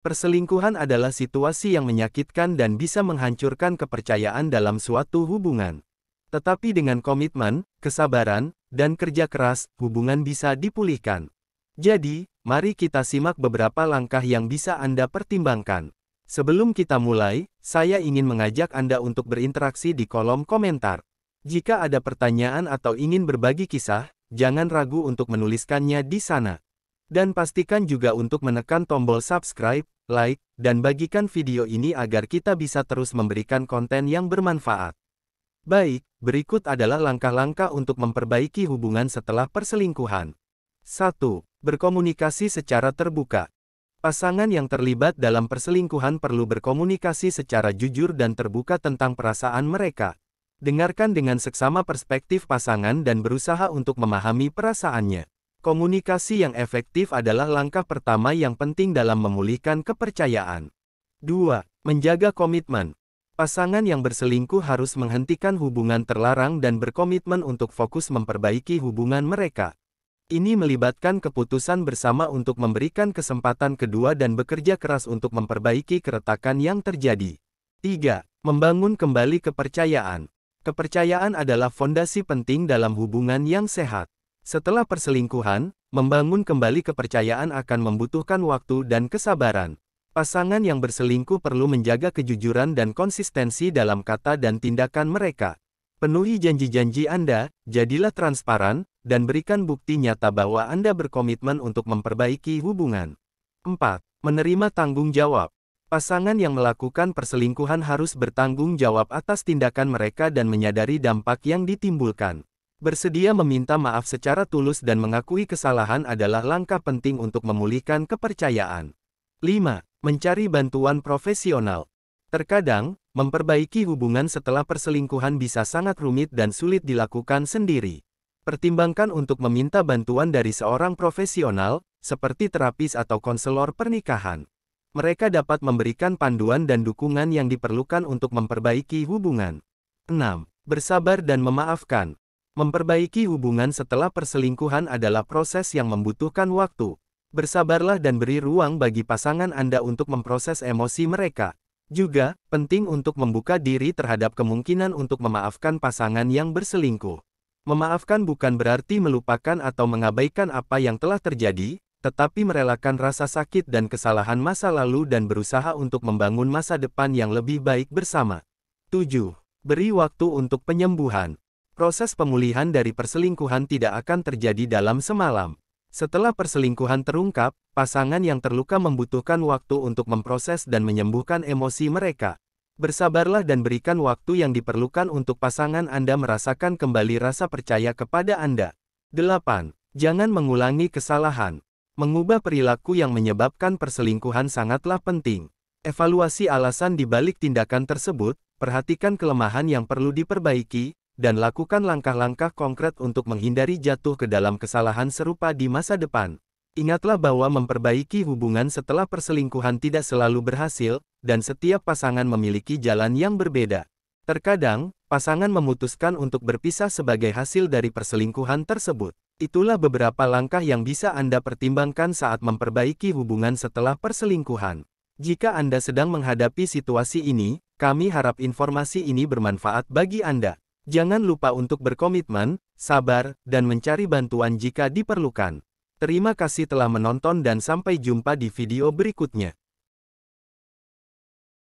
Perselingkuhan adalah situasi yang menyakitkan dan bisa menghancurkan kepercayaan dalam suatu hubungan. Tetapi dengan komitmen, kesabaran, dan kerja keras, hubungan bisa dipulihkan. Jadi, mari kita simak beberapa langkah yang bisa Anda pertimbangkan. Sebelum kita mulai, saya ingin mengajak Anda untuk berinteraksi di kolom komentar. Jika ada pertanyaan atau ingin berbagi kisah, jangan ragu untuk menuliskannya di sana. Dan pastikan juga untuk menekan tombol subscribe, like, dan bagikan video ini agar kita bisa terus memberikan konten yang bermanfaat. Baik, berikut adalah langkah-langkah untuk memperbaiki hubungan setelah perselingkuhan. 1. Berkomunikasi secara terbuka. Pasangan yang terlibat dalam perselingkuhan perlu berkomunikasi secara jujur dan terbuka tentang perasaan mereka. Dengarkan dengan seksama perspektif pasangan dan berusaha untuk memahami perasaannya. Komunikasi yang efektif adalah langkah pertama yang penting dalam memulihkan kepercayaan. 2. Menjaga komitmen. Pasangan yang berselingkuh harus menghentikan hubungan terlarang dan berkomitmen untuk fokus memperbaiki hubungan mereka. Ini melibatkan keputusan bersama untuk memberikan kesempatan kedua dan bekerja keras untuk memperbaiki keretakan yang terjadi. 3. Membangun kembali kepercayaan. Kepercayaan adalah fondasi penting dalam hubungan yang sehat. Setelah perselingkuhan, membangun kembali kepercayaan akan membutuhkan waktu dan kesabaran. Pasangan yang berselingkuh perlu menjaga kejujuran dan konsistensi dalam kata dan tindakan mereka. Penuhi janji-janji Anda, jadilah transparan, dan berikan bukti nyata bahwa Anda berkomitmen untuk memperbaiki hubungan. 4. Menerima tanggung jawab. Pasangan yang melakukan perselingkuhan harus bertanggung jawab atas tindakan mereka dan menyadari dampak yang ditimbulkan. Bersedia meminta maaf secara tulus dan mengakui kesalahan adalah langkah penting untuk memulihkan kepercayaan. 5. Mencari bantuan profesional. Terkadang, memperbaiki hubungan setelah perselingkuhan bisa sangat rumit dan sulit dilakukan sendiri. Pertimbangkan untuk meminta bantuan dari seorang profesional, seperti terapis atau konselor pernikahan. Mereka dapat memberikan panduan dan dukungan yang diperlukan untuk memperbaiki hubungan. 6. Bersabar dan memaafkan. Memperbaiki hubungan setelah perselingkuhan adalah proses yang membutuhkan waktu. Bersabarlah dan beri ruang bagi pasangan Anda untuk memproses emosi mereka. Juga, penting untuk membuka diri terhadap kemungkinan untuk memaafkan pasangan yang berselingkuh. Memaafkan bukan berarti melupakan atau mengabaikan apa yang telah terjadi, tetapi merelakan rasa sakit dan kesalahan masa lalu dan berusaha untuk membangun masa depan yang lebih baik bersama. 7. Beri waktu untuk penyembuhan. Proses pemulihan dari perselingkuhan tidak akan terjadi dalam semalam. Setelah perselingkuhan terungkap, pasangan yang terluka membutuhkan waktu untuk memproses dan menyembuhkan emosi mereka. Bersabarlah dan berikan waktu yang diperlukan untuk pasangan Anda merasakan kembali rasa percaya kepada Anda. 8. Jangan mengulangi kesalahan. Mengubah perilaku yang menyebabkan perselingkuhan sangatlah penting. Evaluasi alasan di balik tindakan tersebut, perhatikan kelemahan yang perlu diperbaiki, dan lakukan langkah-langkah konkret untuk menghindari jatuh ke dalam kesalahan serupa di masa depan. Ingatlah bahwa memperbaiki hubungan setelah perselingkuhan tidak selalu berhasil, dan setiap pasangan memiliki jalan yang berbeda. Terkadang, pasangan memutuskan untuk berpisah sebagai hasil dari perselingkuhan tersebut. Itulah beberapa langkah yang bisa Anda pertimbangkan saat memperbaiki hubungan setelah perselingkuhan. Jika Anda sedang menghadapi situasi ini, kami harap informasi ini bermanfaat bagi Anda. Jangan lupa untuk berkomitmen, sabar, dan mencari bantuan jika diperlukan. Terima kasih telah menonton dan sampai jumpa di video berikutnya.